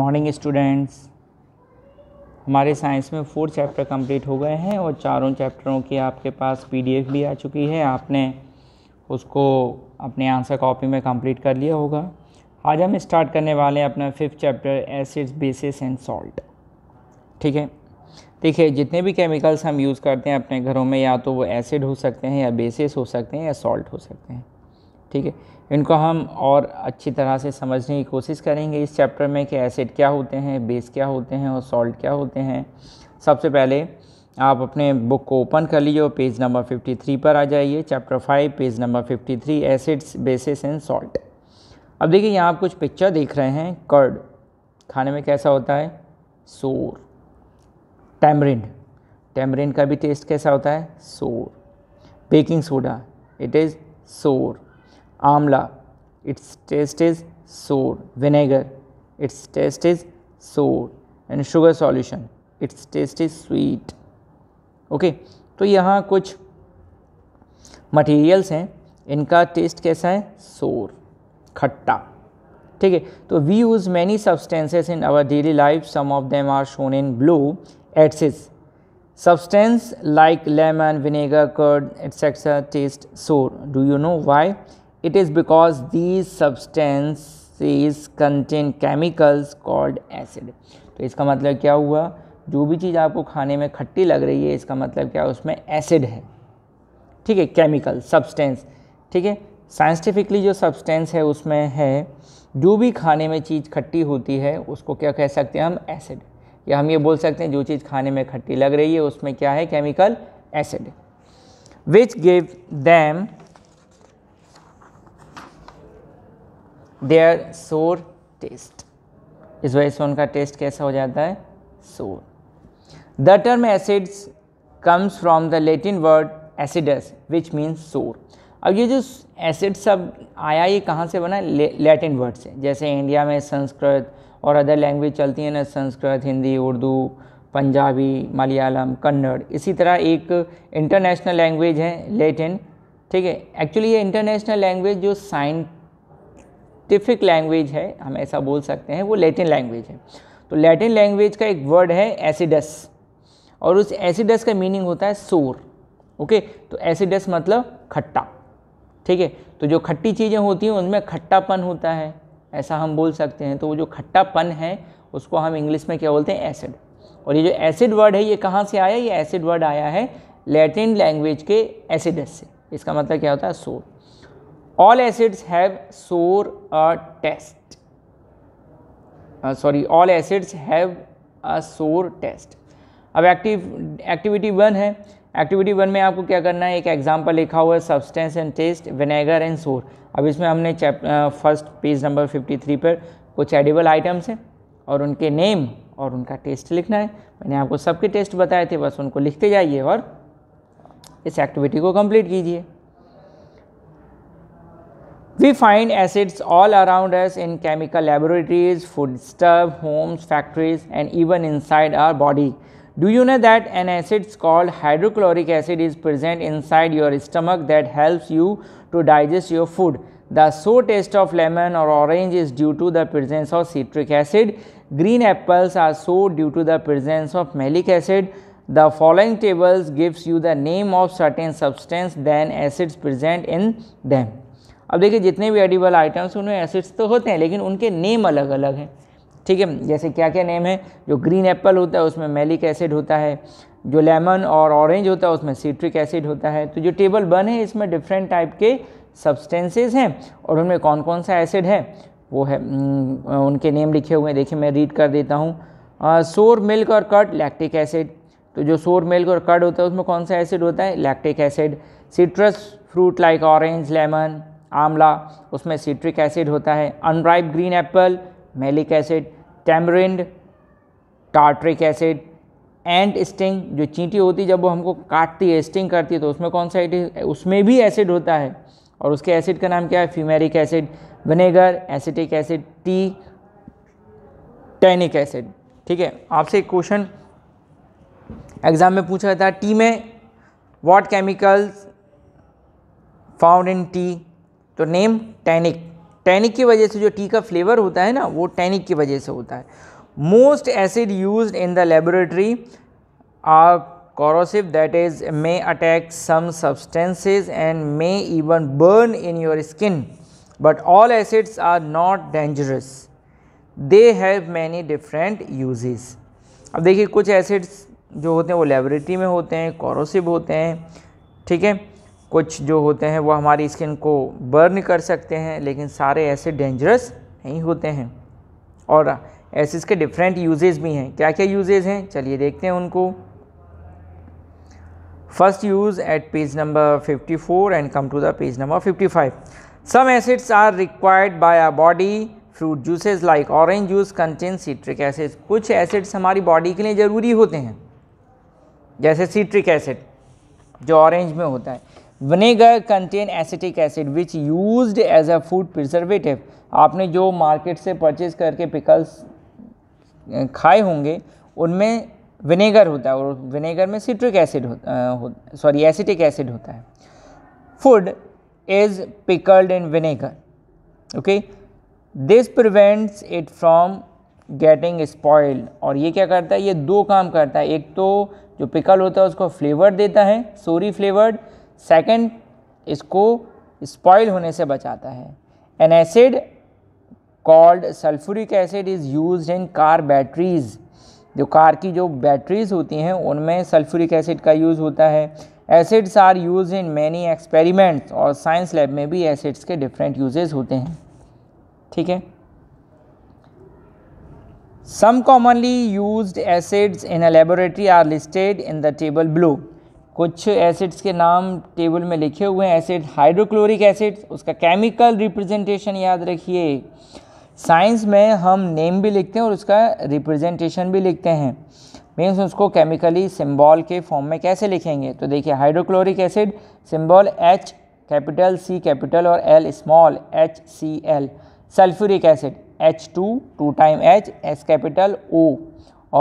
Morning students हमारे science में four chapter complete हो गए हैं और चारों चैप्टरों की आपके पास पीडीएफ भी आ चुकी है आपने उसको अपने आंसर कॉपी में कंप्लीट कर लिया होगा आज हम स्टार्ट करने वाले हैं अपना fifth chapter acids bases and salt ठीक है देखिए जितने भी केमिकल्स हम यूज़ करते हैं अपने घरों में या तो वो एसिड हो सकते हैं या बेसिस हो सकते हैं या सॉल्ट हो सकते हैं ठीक है इनको हम और अच्छी तरह से समझने की कोशिश करेंगे इस चैप्टर में कि एसिड क्या होते हैं बेस क्या होते हैं और सॉल्ट क्या होते हैं सबसे पहले आप अपने बुक को ओपन कर लीजिए और पेज नंबर 53 पर आ जाइए chapter five page number 53 acids bases and salt अब देखिए यहाँ आप कुछ पिक्चर देख रहे हैं कर्ड खाने में कैसा होता है सोर टैमरिंड टैमरिंड का भी टेस्ट कैसा होता है सोर baking soda it is sour amla its taste is sour vinegar its taste is sour and sugar solution its taste is sweet okay तो यहाँ कुछ मटेरियल्स हैं इनका टेस्ट कैसा है सोर खट्टा ठीक है तो we use many substances in our daily life some of them are shown in below these substance like lemon vinegar curd etcetera taste sour do you know why it is because these substances contain chemicals called acid तो इसका मतलब क्या हुआ जो भी चीज़ आपको खाने में खट्टी लग रही है इसका मतलब क्या उसमें एसिड है ठीक है केमिकल सब्सटेंस ठीक है साइंटिफिकली जो सब्सटेंस है उसमें है जो भी खाने में चीज़ खट्टी होती है उसको क्या कह सकते हैं हम एसिड या हम ये बोल सकते हैं जो चीज़ खाने में खट्टी लग रही है उसमें क्या है chemical acid which give them their sour taste इस वजह से उनका टेस्ट कैसा हो जाता है sour the term acids comes from the Latin word acidus which means sour अब ये जो एसिड सब आया ये कहाँ से बना लेटिन लैटिन वर्ड से जैसे इंडिया में संस्कृत और अदर लैंग्वेज चलती है ना संस्कृत हिंदी उर्दू पंजाबी मलयालम कन्नड़ इसी तरह एक इंटरनेशनल लैंग्वेज है लेटिन ठीक है एक्चुअली ये इंटरनेशनल लैंग्वेज जो साइन साइंटिफिक लैंग्वेज है हम ऐसा बोल सकते हैं वो लैटिन लैंग्वेज है तो लैटिन लैंग्वेज का एक वर्ड है एसिडस और उस एसिडस का मीनिंग होता है सोर ओके तो एसिडस मतलब खट्टा ठीक है तो जो खट्टी चीज़ें होती हैं उनमें खट्टापन होता है ऐसा हम बोल सकते हैं तो वो जो खट्टापन है उसको हम इंग्लिश में क्या बोलते हैं एसिड और ये जो एसिड वर्ड है ये कहाँ से आया ये एसिड वर्ड आया है लैटिन लैंग्वेज के एसिडस से इसका मतलब क्या होता है सोर all acids have sour a taste sorry all acids have a sour taste अब एक्टिव एक्टिविटी वन है एक्टिविटी वन में आपको क्या करना है एक एग्जाम्पल लिखा हुआ है substance and taste vinegar and sour अब इसमें हमने फर्स्ट पेज नंबर 53 पर कुछ एडिबल आइटम्स हैं और उनके नेम और उनका टेस्ट लिखना है मैंने आपको सबके टेस्ट बताए थे बस उनको लिखते जाइए और इस एक्टिविटी को कंप्लीट कीजिए We find acids all around us in chemical laboratories, foodstuff, homes, factories and even inside our body. Do you know that an acid called hydrochloric acid is present inside your stomach that helps you to digest your food? The sour taste of lemon or orange is due to the presence of citric acid. Green apples are sour due to the presence of malic acid. The following tables gives you the name of certain substance than acids present in them. अब देखिए जितने भी edible items उनमें acids तो होते हैं लेकिन उनके नेम अलग अलग हैं ठीक है जैसे क्या क्या नेम है जो ग्रीन एप्पल होता है उसमें मेलिक एसिड होता है जो लेमन और ऑरेंज होता है उसमें सिट्रिक एसिड होता है तो जो टेबल वन है इसमें डिफरेंट टाइप के सब्सटेंसेज हैं और उनमें कौन कौन सा एसिड है वो है उनके नेम लिखे हुए हैं देखिए मैं रीड कर देता हूँ सोर मिल्क और कट लैक्टिक एसिड तो जो सोर मिल्क और कट होता है उसमें कौन सा एसिड होता है lactic acid citrus fruit like orange lemon amla उसमें सिट्रिक एसिड होता है unripe green apple malic acid tamarind tartaric acid and sting जो चींटी होती है जब वो हमको काटती है स्टिंग करती है तो उसमें कौन सा एसिड उसमें भी एसिड होता है और उसके एसिड का नाम क्या है fumaric acid vinegar acetic acid tea tannic acid ठीक है आपसे एक क्वेश्चन एग्जाम में पूछा था टी में what chemicals found in tea तो नेम टैनिक टैनिक की वजह से जो टी का फ्लेवर होता है ना वो टैनिक की वजह से होता है most acid use in the laboratory are corrosive that is may attack some substances and may even burn in your skin but all acids are not dangerous they have many different uses अब देखिए कुछ acids जो होते हैं वो laboratory में होते हैं कॉरोसिव होते हैं ठीक है कुछ जो होते हैं वो हमारी स्किन को बर्न कर सकते हैं लेकिन सारे ऐसे डेंजरस नहीं होते हैं और ऐसे इसके डिफरेंट यूजेज भी हैं क्या क्या यूजेज हैं चलिए देखते हैं उनको first use at page number 54 and come to the page number 55 some acids are required by our body fruit juices like orange juice contain citric acid कुछ एसिड्स हमारी बॉडी के लिए ज़रूरी होते हैं जैसे सीट्रिक एसिड जो ऑरेंज में होता है vinegar contain acetic acid which use as a food preservative आपने जो मार्केट से परचेज करके पिकल्स खाए होंगे उनमें विनेगर होता है और विनेगर में सिट्रिक एसिड होता सॉरी एसिटिक एसिड होता है food is pickled in vinegar okay this prevents it from getting spoiled और ये क्या करता है ये दो काम करता है एक तो जो पिकल होता है उसको फ्लेवर देता है सोरी फ्लेवर्ड सेकंड इसको स्पॉइल होने से बचाता है an acid called sulphuric acid is use in car batteries जो कार की जो बैटरीज़ होती हैं उनमें सल्फ्यूरिक एसिड का यूज़ होता है acids are use in many experiments और साइंस लैब में भी एसिड्स के डिफरेंट यूजेज होते हैं ठीक है some commonly use acids in a laboratory are listed in the table below कुछ एसिड्स के नाम टेबल में लिखे हुए हैं एसिड हाइड्रोक्लोरिक एसिड उसका केमिकल रिप्रेजेंटेशन याद रखिए साइंस में हम नेम भी लिखते हैं और उसका रिप्रेजेंटेशन भी लिखते हैं मीन्स उसको केमिकली सिम्बॉल के फॉर्म में कैसे लिखेंगे तो देखिए hydrochloric acid symbol H capital C capital और L small H C L sulphuric acid H two two time H S capital O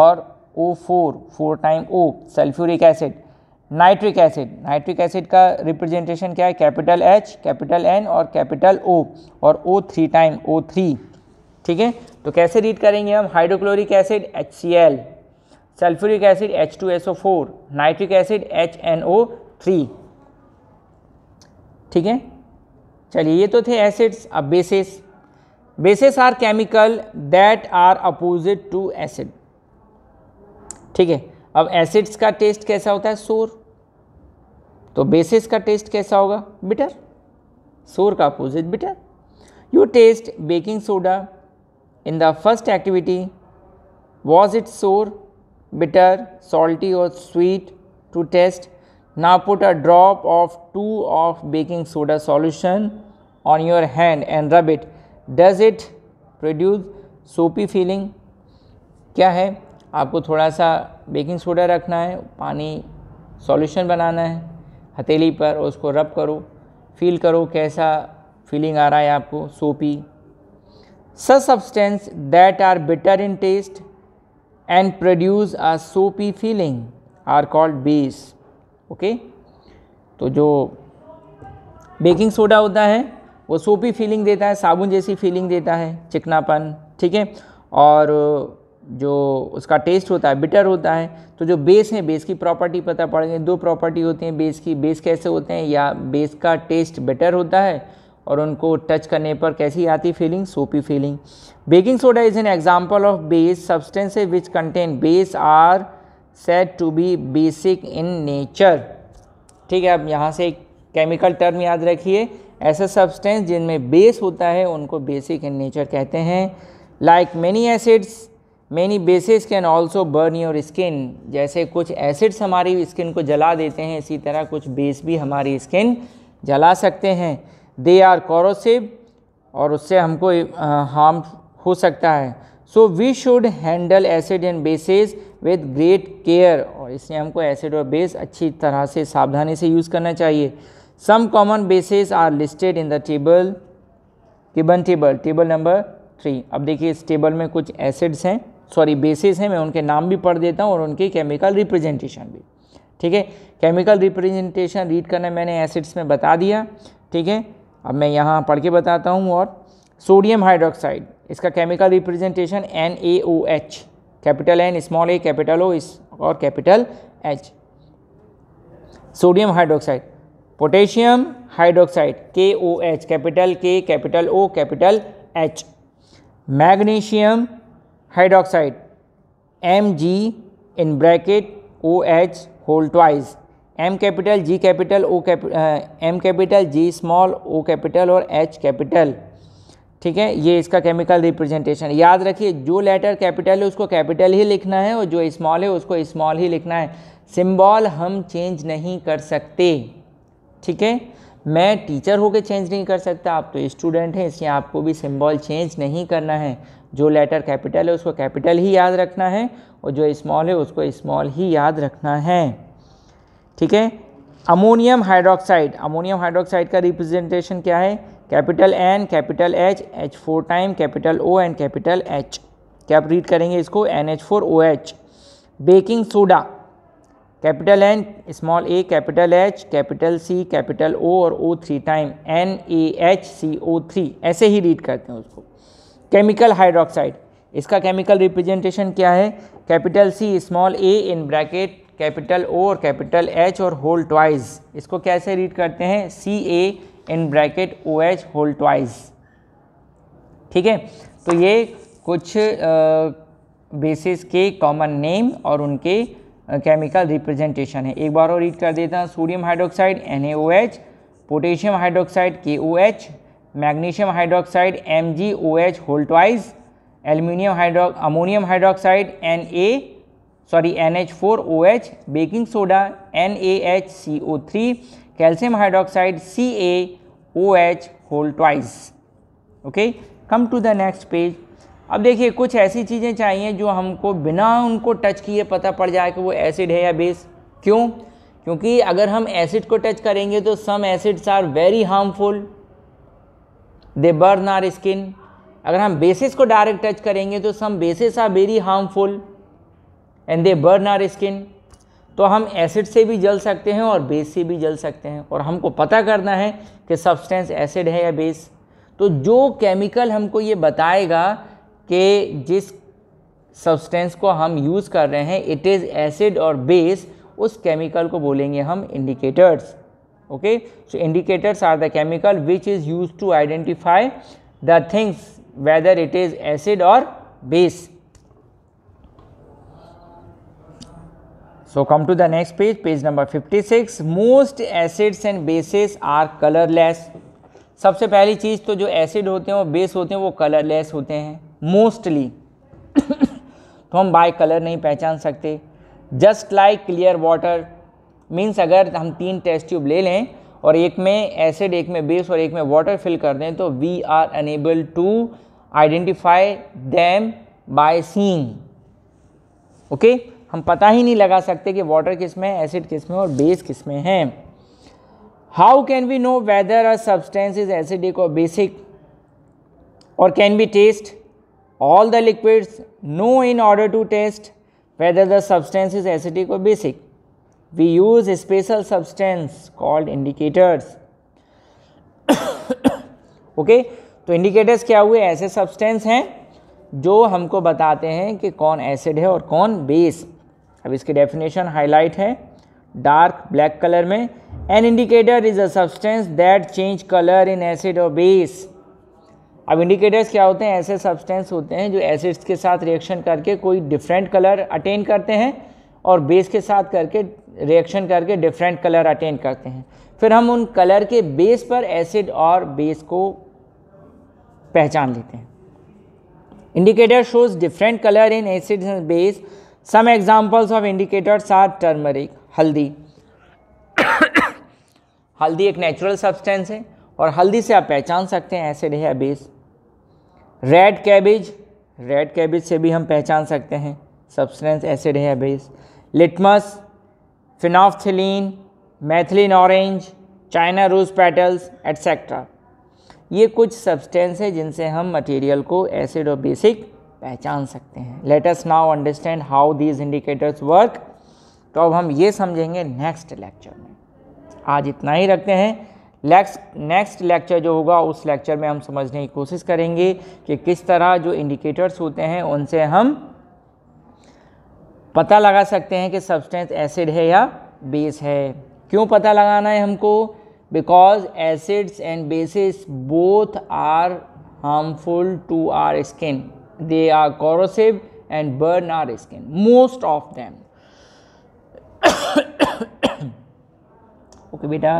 और O four four time O sulphuric acid nitric acid nitric acid का representation क्या है capital H capital N और capital O और O three time O three ठीक है तो कैसे रीड करेंगे हम hydrochloric acid H C L sulphuric acid H two S O four nitric acid H N O three ठीक है चलिए ये तो थे एसिड्स अब bases bases are chemical that are opposite to acid ठीक है अब एसिड्स का टेस्ट कैसा होता है सोर तो बेसिस का टेस्ट कैसा होगा बिटर सोर का opposite bitter you taste baking soda in the first activity was it sour bitter salty और स्वीट टू टेस्ट ना put a drop of two of baking soda solution on your hand and rub it does it produce soapy feeling क्या है आपको थोड़ा सा baking soda रखना है पानी सॉल्यूशन बनाना है हथेली पर और उसको रब करो फील करो कैसा फीलिंग आ रहा है आपको सोपी स substance that are bitter in taste and produce a soapy feeling are called base okay तो जो बेकिंग सोडा होता है वो सोपी फीलिंग देता है साबुन जैसी फीलिंग देता है चिकनापन ठीक है और जो उसका टेस्ट होता है बिटर होता है तो जो बेस है बेस की प्रॉपर्टी पता पड़ गई दो प्रॉपर्टी होती हैं बेस की बेस कैसे होते हैं या बेस का टेस्ट बेटर होता है और उनको टच करने पर कैसी आती feeling soapy feeling baking soda is an example of base substances which contain base are set to be basic in nature ठीक है अब यहाँ से एक केमिकल टर्म याद रखिए ऐसे सब्सटेंस जिनमें बेस होता है उनको बेसिक इन नेचर कहते हैं like many acids many bases can also burn your skin जैसे कुछ एसिड्स हमारी स्किन को जला देते हैं इसी तरह कुछ बेस भी हमारी स्किन जला सकते हैं दे आर कॉरोसिव और उससे हमको हार्म हो सकता है so we should handle acid and bases with great care और इसलिए हमको एसिड और बेस अच्छी तरह से सावधानी से यूज़ करना चाहिए some common bases are listed in the table टिबन टेबल टेबल नंबर थ्री अब देखिए इस टेबल में कुछ एसिड्स हैं सॉरी बेसिस हैं मैं उनके नाम भी पढ़ देता हूँ और उनकी केमिकल रिप्रेजेंटेशन भी ठीक है केमिकल रिप्रेजेंटेशन रीड करना मैंने एसिड्स में बता दिया ठीक है अब मैं यहाँ पढ़ के बताता हूँ और सोडियम हाइड्रोक्साइड इसका chemical representation N A O H capital N small A capital O इस और capital H sodium hydroxide potassium hydroxide K O H capital K capital O capital H magnesium hydroxide M G in bracket O H whole twice M capital G capital O capital M capital G small O capital और H capital ठीक है ये इसका chemical representation याद रखिए जो letter capital है उसको कैपिटल ही लिखना है और जो स्मॉल है उसको स्मॉल ही लिखना है सिंबल हम चेंज नहीं कर सकते ठीक है मैं टीचर होकर चेंज नहीं कर सकता आप तो स्टूडेंट हैं इसलिए आपको भी सिम्बॉल चेंज नहीं करना है जो लेटर कैपिटल है उसको कैपिटल ही याद रखना है और जो स्मॉल है उसको स्मॉल ही याद रखना है ठीक है अमोनियम हाइड्रोक्साइड अमोनियम हाइड्रोक्साइड का रिप्रेजेंटेशन क्या है capital N capital H H four time capital O and capital H क्या आप रीड करेंगे इसको N H four O H baking soda capital N small A capital H capital C capital O और O three time N A H C O three ऐसे ही read करते हैं उसको केमिकल हाइड्रोक्साइड इसका केमिकल रिप्रेजेंटेशन क्या है capital C small A in bracket capital O और कैपिटल एच और होल ट्वाइज इसको कैसे रीड करते हैं C A in bracket O H whole twice ठीक है तो ये कुछ बेसिस के कॉमन नेम और उनके केमिकल रिप्रेजेंटेशन है एक बार और रीड कर देता हूँ sodium hydroxide N potassium hydroxide K magnesium hydroxide M G O H whole twice aluminium hydro ammonium hydroxide N A sorry N H four O H baking soda N A H C O three calcium hydroxide C A O H whole twice okay come to the next page अब देखिए कुछ ऐसी चीज़ें चाहिए जो हमको बिना उनको टच किए पता पड़ जाए कि वो एसिड है या बेस क्यों क्योंकि अगर हम एसिड को टच करेंगे तो some acids are very harmful they burn our skin अगर हम बेसिस को डायरेक्ट टच करेंगे तो some bases are very harmful and they burn our skin तो हम एसिड से भी जल सकते हैं और बेस से भी जल सकते हैं और हमको पता करना है कि सब्सटेंस एसिड है या बेस तो जो केमिकल हमको ये बताएगा कि जिस सब्सटेंस को हम यूज़ कर रहे हैं इट इज़ एसिड और बेस उस केमिकल को बोलेंगे हम indicators okay so indicators are the chemical which is use to identify the things whether it is acid और base So come to the next page, page number 56. Most acids and bases are colorless. सबसे पहली चीज़ तो जो acid होते हैं वो base होते हैं वो कलरलेस होते हैं मोस्टली तो हम बाय कलर नहीं पहचान सकते just like clear water means अगर हम तीन टेस्ट ट्यूब ले लें और एक में एसिड एक में बेस और एक में वाटर फिल कर दें तो we are unable to identify them by seen okay हम पता ही नहीं लगा सकते कि वाटर किस में एसिड किस में और बेस किस में है how can we know whether a substance is acidic और बेसिक और can be test all the liquids no in order to test whether the substance is acidic or basic we use a special substance called indicators okay okay? तो indicators क्या हुए ऐसे substance हैं जो हमको बताते हैं कि कौन एसिड है और कौन बेस अब इसकी डेफिनेशन हाईलाइट है डार्क ब्लैक कलर में an indicator is a substance that change colour in acid और बेस अब इंडिकेटर्स क्या होते हैं ऐसे सब्सटेंस होते हैं जो एसिड्स के साथ रिएक्शन करके कोई डिफरेंट कलर अटेन करते हैं और बेस के साथ करके रिएक्शन करके डिफरेंट कलर अटेन करते हैं फिर हम उन कलर के बेस पर एसिड और बेस को पहचान लेते हैं indicator shows different colour in acid and base some examples of indicators are turmeric हल्दी हल्दी एक नेचुरल सब्सटेंस है और हल्दी से आप पहचान सकते हैं एसिड है या base red cabbage red cabbage से भी हम पहचान सकते हैं सब्सटेंस एसिड है base litmus phenolphthalein methylene orange China rose petals etcetera ये कुछ सब्सटेंस है जिनसे हम मटेरियल को एसिड और बेसिक पहचान सकते हैं let's now understand how these indicators work तो अब हम ये समझेंगे नेक्स्ट लेक्चर में आज इतना ही रखते हैं नेक्स्ट लेक्चर जो होगा उस लेक्चर में हम समझने की कोशिश करेंगे कि किस तरह जो इंडिकेटर्स होते हैं उनसे हम पता लगा सकते हैं कि सब्सटेंस एसिड है या बेस है क्यों पता लगाना है हमको because acids and bases both are harmful to our skin they are corrosive and burn our skin most of them okay बेटा